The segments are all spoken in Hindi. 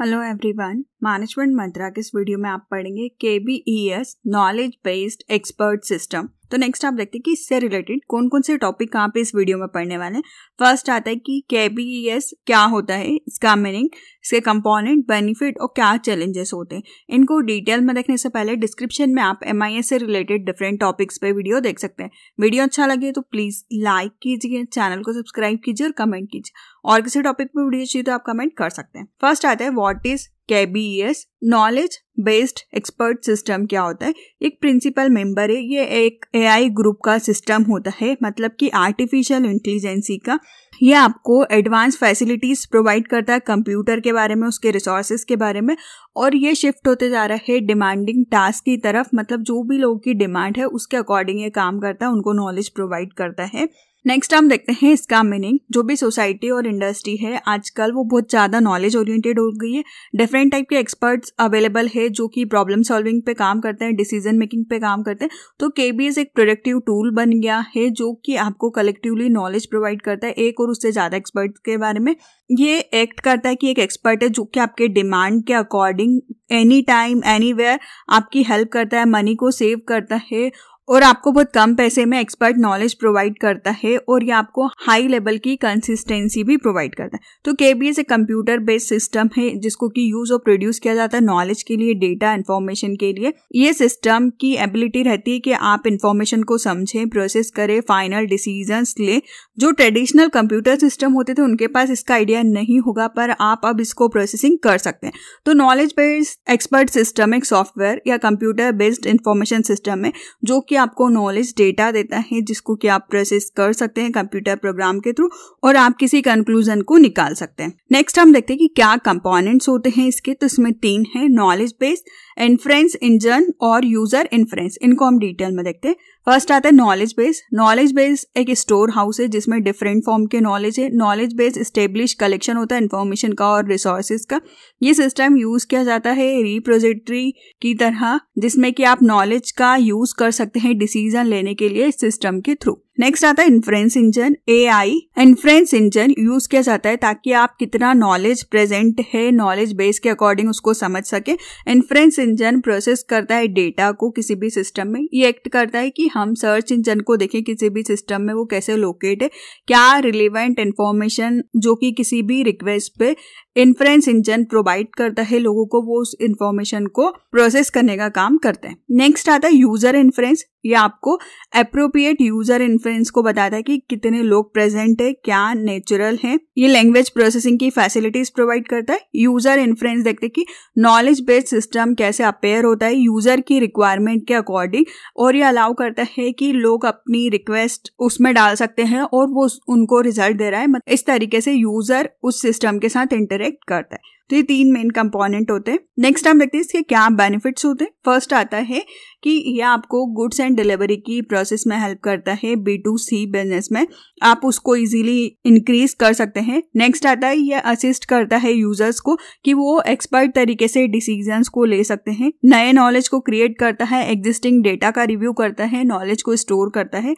हेलो एवरीवन मैनेजमेंट मंत्रा के इस वीडियो में आप पढ़ेंगे K B E S knowledge based expert system तो नेक्स्ट आप देखते हैं कि इससे रिलेटेड कौन कौन से टॉपिक कहाँ पे इस वीडियो में पढ़ने वाले हैं फर्स्ट आता है कि के क्या होता है इसका मीनिंग इसके कंपोनेंट बेनिफिट और क्या चैलेंजेस होते हैं इनको डिटेल में देखने से पहले डिस्क्रिप्शन में आप एम से रिलेटेड डिफरेंट टॉपिक्स पे वीडियो देख सकते हैं वीडियो अच्छा लगे तो प्लीज़ लाइक कीजिए चैनल को सब्सक्राइब कीजिए और कमेंट कीजिए और किसी टॉपिक पर वीडियो चाहिए तो आप कमेंट कर सकते हैं फर्स्ट आता है what is KBS knowledge based expert system क्या होता है एक प्रिंसिपल मेंबर है ये एक एआई ग्रुप का सिस्टम होता है मतलब कि आर्टिफिशियल इंटेलिजेंसी का ये आपको एडवांस फैसिलिटीज प्रोवाइड करता है कंप्यूटर के बारे में उसके रिसोर्सेज के बारे में और ये शिफ्ट होते जा रहा है डिमांडिंग टास्क की तरफ मतलब जो भी लोगों की डिमांड है उसके अकॉर्डिंग ये काम करता है उनको नॉलेज प्रोवाइड करता है नेक्स्ट हम देखते हैं इसका मीनिंग जो भी सोसाइटी और इंडस्ट्री है आजकल वो बहुत ज़्यादा नॉलेज ओरिएंटेड हो गई है डिफरेंट टाइप के एक्सपर्ट्स अवेलेबल है जो कि प्रॉब्लम सॉल्विंग पे काम करते हैं डिसीजन मेकिंग पे काम करते हैं तो के एक प्रोडक्टिव टूल बन गया है जो कि आपको कलेक्टिवली नॉलेज प्रोवाइड करता है एक और उससे ज़्यादा एक्सपर्ट के बारे में ये एक्ट करता है कि एक एक्सपर्ट है जो कि आपके डिमांड के अकॉर्डिंग एनी टाइम एनी आपकी हेल्प करता है मनी को सेव करता है और आपको बहुत कम पैसे में एक्सपर्ट नॉलेज प्रोवाइड करता है और ये आपको हाई लेवल की कंसिस्टेंसी भी प्रोवाइड करता है तो के बी एस एक कंप्यूटर बेस्ड सिस्टम है जिसको कि यूज और प्रोड्यूस किया जाता है नॉलेज के लिए डेटा इन्फॉर्मेशन के लिए ये सिस्टम की एबिलिटी रहती है कि आप इन्फॉर्मेशन को समझें प्रोसेस करें फाइनल डिसीजन लें जो ट्रेडिशनल कंप्यूटर सिस्टम होते थे उनके पास इसका आइडिया नहीं होगा पर आप अब इसको प्रोसेसिंग कर सकते हैं तो नॉलेज बेस्ड एक्सपर्ट सिस्टम एक सॉफ्टवेयर या कंप्यूटर बेस्ड इन्फॉर्मेशन सिस्टम है जो कि आपको नॉलेज डेटा देता है जिसको कि आप प्रोसेस कर सकते हैं कंप्यूटर प्रोग्राम के थ्रू और आप किसी कंक्लूजन को निकाल सकते हैं नेक्स्ट हम देखते हैं कि क्या कंपोनेंट्स होते हैं इसके तो इसमें तीन है नॉलेज बेस्ड इन्फ्रेंस इंजन और यूजर इन्फ्रेंस इनको हम डिटेल में देखते हैं फर्स्ट आता है नॉलेज बेस नॉलेज बेस एक स्टोर हाउस है जिसमें डिफरेंट फॉर्म के नॉलेज है नॉलेज बेस स्टेब्लिश कलेक्शन होता है इन्फॉर्मेशन का और रिसोर्सेज का ये सिस्टम यूज किया जाता है रिप्रोजिटरी की तरह जिसमें कि आप नॉलेज का यूज कर सकते हैं डिसीजन लेने के लिए सिस्टम के थ्रू नेक्स्ट आता है inference engine A I inference engine use किया जाता है ताकि आप कितना नॉलेज प्रेजेंट है नॉलेज बेस के अकॉर्डिंग उसको समझ सके इन्फ्रेंस इंजन प्रोसेस करता है डेटा को किसी भी सिस्टम में ये एक्ट करता है कि हम सर्च इंजन को देखें किसी भी सिस्टम में वो कैसे लोकेट है क्या रिलेवेंट इन्फॉर्मेशन जो कि किसी भी रिक्वेस्ट पे इन्फ्रेंस इंजन प्रोवाइड करता है लोगों को वो उस इन्फॉर्मेशन को प्रोसेस करने का काम करता है नेक्स्ट आता है यूजर इन्फ्रेंस ये आपको अप्रोप्रिएट यूजर इन्फ्लुएंस को बताता है कि कितने लोग प्रेजेंट है क्या नेचुरल है ये लैंग्वेज प्रोसेसिंग की फैसिलिटीज प्रोवाइड करता है यूजर इन्फ्लुएंस देखते हैं कि नॉलेज बेस्ड सिस्टम कैसे अपेयर होता है यूजर की रिक्वायरमेंट के अकॉर्डिंग और ये अलाउ करता है कि लोग अपनी रिक्वेस्ट उसमें डाल सकते हैं और वो उनको रिजल्ट दे रहा है इस तरीके से यूजर उस सिस्टम के साथ इंटरेक्ट करता है तो ये तीन मेन कंपोनेंट होते हैं नेक्स्ट हम देखते हैं इसके क्या बेनिफिट्स होते हैं फर्स्ट आता है कि यह आपको गुड्स एंड डिलीवरी की प्रोसेस में हेल्प करता है बी टू सी बिजनेस में आप उसको इजीली इंक्रीज कर सकते हैं नेक्स्ट आता है यह असिस्ट करता है यूजर्स को कि वो एक्सपर्ट तरीके से डिसीजंस को ले सकते हैं नए नॉलेज को क्रिएट करता है एग्जिस्टिंग डेटा का रिव्यू करता है नॉलेज को स्टोर करता है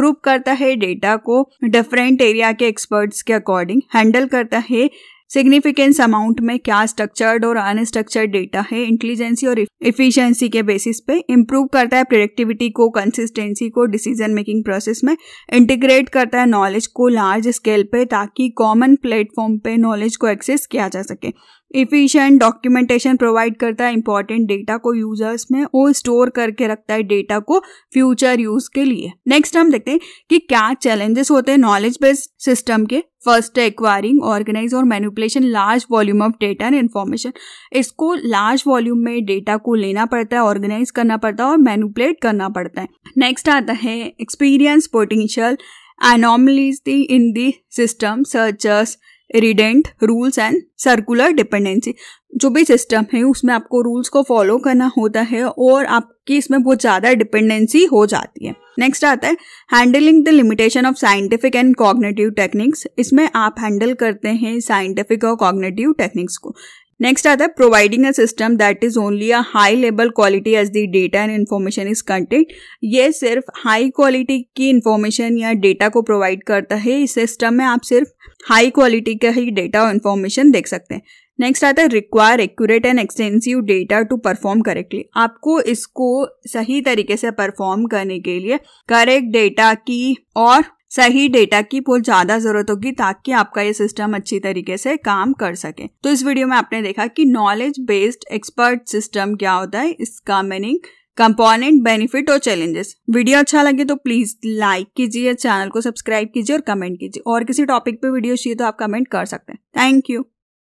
ग्रुप करता है डेटा को डिफरेंट एरिया के एक्सपर्ट्स के अकॉर्डिंग हैंडल करता है सिग्निफिकेंस अमाउंट में क्या स्ट्रक्चर्ड और अनस्ट्रक्चर्ड डेटा है इंटेलिजेंसी और इफिशियंसी के बेसिस पे इम्प्रूव करता है प्रोडक्टिविटी को कंसिस्टेंसी को डिसीजन मेकिंग प्रोसेस में इंटीग्रेट करता है नॉलेज को लार्ज स्केल पे ताकि कॉमन प्लेटफॉर्म पे नॉलेज को एक्सेस किया जा सके इफिशियंट डॉक्यूमेंटेशन प्रोवाइड करता है इंपॉर्टेंट डेटा को यूजर्स में और स्टोर करके रखता है डेटा को फ्यूचर यूज के लिए नेक्स्ट हम देखते हैं कि क्या चैलेंजेस होते हैं नॉलेज बेस्ड सिस्टम के फर्स्ट है एक्वायरिंग ऑर्गेनाइज और manipulation large volume of data and information इसको लार्ज वॉल्यूम में डेटा को लेना पड़ता है ऑर्गेनाइज करना पड़ता है और मैनिपुलेट करना पड़ता है नेक्स्ट आता है experience potential anomalies the in system such redundant rules and circular dependency जो भी सिस्टम है उसमें आपको रूल्स को फॉलो करना होता है और आपकी इसमें बहुत ज़्यादा डिपेंडेंसी हो जाती है नेक्स्ट आता है handling the limitation of scientific and cognitive techniques इसमें आप हैंडल करते हैं साइंटिफिक और कॉग्नेटिव टेक्निक्स को नेक्स्ट आता है providing a system that is only a high level quality as the data and information is content ये सिर्फ हाई क्वालिटी की इन्फॉर्मेशन या डेटा को प्रोवाइड करता है इस सिस्टम में आप सिर्फ हाई क्वालिटी का ही डेटा और इन्फॉर्मेशन देख सकते हैं नेक्स्ट आता है require accurate and extensive data to perform correctly आपको इसको सही तरीके से परफॉर्म करने के लिए करेक्ट डेटा की और सही डेटा की बहुत ज्यादा जरूरत होगी ताकि आपका ये सिस्टम अच्छी तरीके से काम कर सके तो इस वीडियो में आपने देखा कि नॉलेज बेस्ड एक्सपर्ट सिस्टम क्या होता है इसका मीनिंग कंपोनेंट बेनिफिट और चैलेंजेस वीडियो अच्छा लगे तो प्लीज लाइक कीजिए चैनल को सब्सक्राइब कीजिए और कमेंट कीजिए और किसी टॉपिक पे वीडियो चाहिए तो आप कमेंट कर सकते हैं थैंक यू